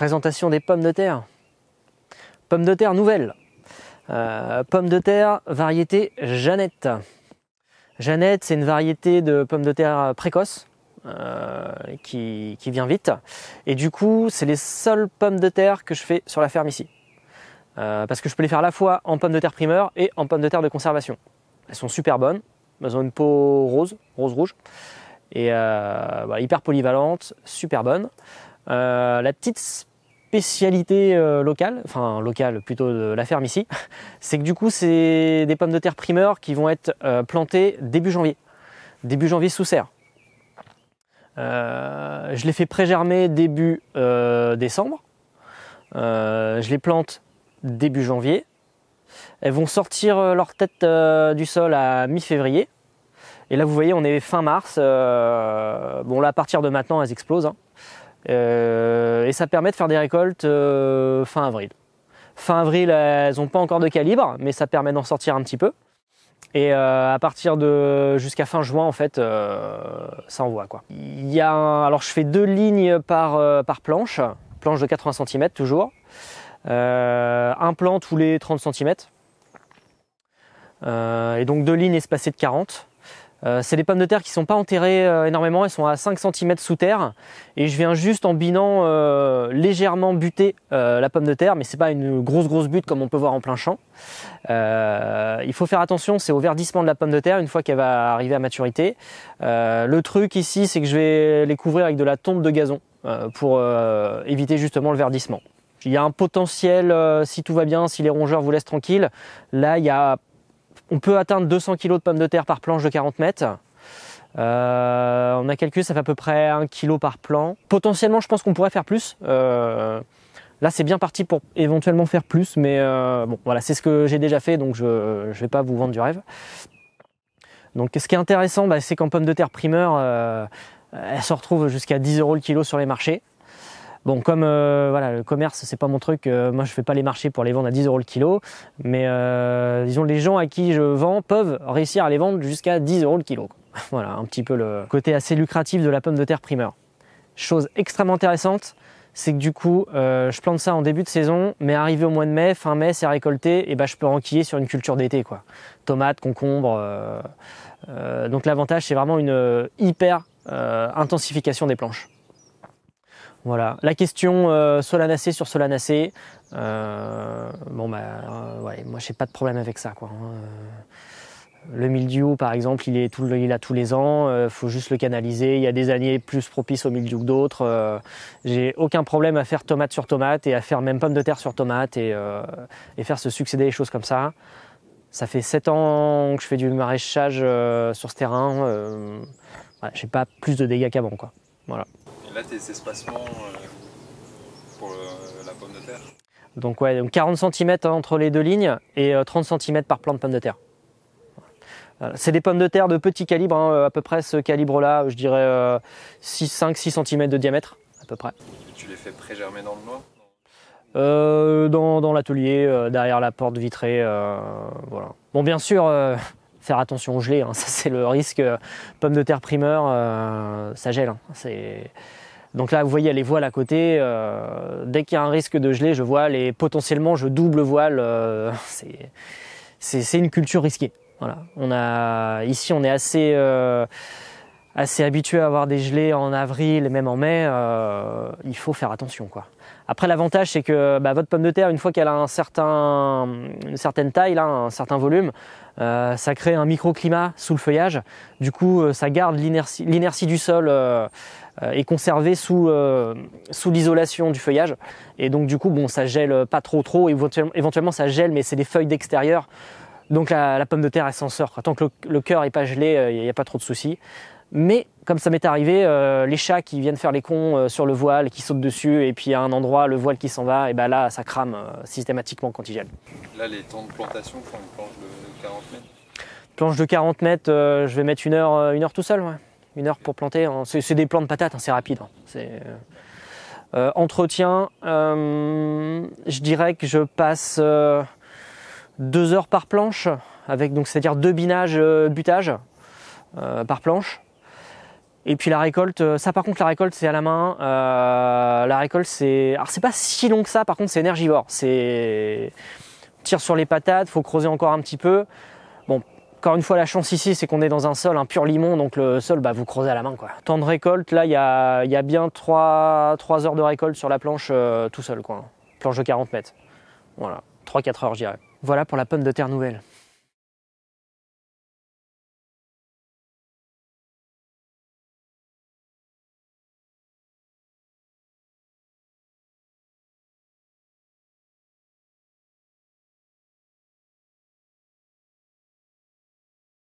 présentation des pommes de terre. Pommes de terre nouvelles. Euh, pommes de terre variété Jeannette. Jeannette, c'est une variété de pommes de terre précoce euh, qui, vient vite. Et du coup, c'est les seules pommes de terre que je fais sur la ferme ici. Euh, parce que je peux les faire à la fois en pommes de terre primeur et en pommes de terre de conservation. Elles sont super bonnes. Elles ont une peau rose, rose-rouge. Et bah, hyper polyvalente, super bonne. la petite spécialité euh, locale, enfin locale plutôt de la ferme ici, c'est que du coup c'est des pommes de terre primeurs qui vont être euh, plantées début janvier, début janvier sous serre. Euh, je les fais pré-germer début décembre. je les plante début janvier. Elles vont sortir leur tête du sol à mi-février. Et là, vous voyez, on est fin mars. bon, là, à partir de maintenant, elles explosent. Hein. Euh, et ça permet de faire des récoltes euh, fin avril. Fin avril, elles n'ont pas encore de calibre, mais ça permet d'en sortir un petit peu. Et euh, à partir de jusqu'à fin juin, en fait, ça envoie quoi. Il a alors je fais deux lignes par, par planche, planche de 80 cm toujours, un plan tous les 30 cm, et donc deux lignes espacées de 40. Euh, c'est des pommes de terre qui sont pas enterrées euh, énormément, elles sont à 5 cm sous terre et je viens juste en binant euh, légèrement buter la pomme de terre mais c'est pas une grosse grosse butte comme on peut voir en plein champ. il faut faire attention, c'est au verdissement de la pomme de terre une fois qu'elle va arriver à maturité. le truc ici c'est que je vais les couvrir avec de la tombe de gazon pour éviter justement le verdissement. Il y a un potentiel, si tout va bien, si les rongeurs vous laissent tranquille, là il y a on peut atteindre 200 kg de pommes de terre par planche de 40 mètres. Euh, on a calculé, ça fait à peu près 1 kg par plan. Potentiellement, je pense qu'on pourrait faire plus. Euh, là, c'est bien parti pour éventuellement faire plus, mais euh, bon, voilà, c'est ce que j'ai déjà fait, donc je ne vais pas vous vendre du rêve. Donc, ce qui est intéressant, bah, c'est qu'en pommes de terre primeur, elles se retrouvent jusqu'à 10 euros le kilo sur les marchés. Bon, comme euh, voilà, le commerce, c'est pas mon truc, euh, moi je fais pas les marchés pour les vendre à 10 euros le kilo, mais euh, disons, les gens à qui je vends peuvent réussir à les vendre jusqu'à 10 euros le kilo. voilà, un petit peu le côté assez lucratif de la pomme de terre primeur. Chose extrêmement intéressante, c'est que du coup, je plante ça en début de saison, mais arrivé au mois de mai, fin mai, c'est récolté, et bah je peux ranquiller sur une culture d'été, quoi. Tomates, concombres. donc l'avantage, c'est vraiment une hyper intensification des planches. Voilà. La question euh, sur Solanacé. Euh, bon bah euh, ouais, moi j'ai pas de problème avec ça quoi. Hein. Euh, le mildiou par exemple, il est tout, il a tous les ans. Euh, faut juste le canaliser. Il y a des années plus propices au mildiou que d'autres. j'ai aucun problème à faire tomate sur tomate et à faire même pomme de terre sur tomate et, et faire se succéder les choses comme ça. Ça fait sept ans que je fais du maraîchage sur ce terrain. Je j'ai pas plus de dégâts qu'avant quoi. Voilà là, tes espacements euh, pour euh, la pomme de terre donc ouais, 40 cm hein, entre les deux lignes et 30 euh, cm par plan de pomme de terre. C'est des pommes de terre de petit calibre, hein, à peu près ce calibre-là, je dirais 6, 5, 6 cm de diamètre, à peu près. tu les fais pré-germer dans le noir dans, l'atelier, derrière la porte vitrée. voilà. Bon, bien sûr, faire attention au gelé, hein. ça c'est le risque. Euh, pomme de terre primeur, euh, ça gèle. Hein. c'est... Donc là, vous voyez les voiles à côté. Euh, dès qu'il y a un risque de gelé je voile et potentiellement je double voile. c'est, c'est une culture risquée. Voilà. On a, ici, on est assez assez habitué à avoir des gelées en avril et même en mai, euh, il faut faire attention quoi. Après l'avantage c'est que bah, votre pomme de terre, une fois qu'elle a un certain, une certaine taille, un certain volume, euh, ça crée un microclimat sous le feuillage. Du coup euh, ça garde l'inertie du sol euh, est conservée sous, sous l'isolation du feuillage. Et donc du coup bon ça gèle pas trop trop, éventuellement ça gèle mais c'est des feuilles d'extérieur. Donc la, pomme de terre elle s'en sort. Tant que le, le cœur n'est pas gelé, il n'y a pas trop de soucis. Mais comme ça m'est arrivé, euh, les chats qui viennent faire les cons euh, sur le voile, qui sautent dessus, et puis à un endroit, le voile qui s'en va, et ben là, ça crame euh, systématiquement quand il gèle. Là, les temps de plantation font une planche de 40 mètres Planche de 40 mètres, je vais mettre une heure, une heure tout seul, ouais. Une heure pour planter. C'est des plants de patates, hein, c'est rapide. Hein. entretien, je dirais que je passe deux heures par planche, avec donc c'est-à-dire deux binages butage par planche. Et puis la récolte, euh, ça par contre la récolte c'est à la main. Euh, la récolte c'est, alors c'est pas si long que ça. Par contre c'est énergivore. C'est tire sur les patates, faut creuser encore un petit peu. Bon, encore une fois la chance ici c'est qu'on est dans un sol, un pur limon, donc le sol bah vous creusez à la main quoi. Temps de récolte là il y a, y a, bien 3, 3 heures de récolte sur la planche euh, tout seul quoi. Planche de 40 mètres. Voilà, 3-4 heures je dirais. Voilà pour la pomme de terre nouvelle.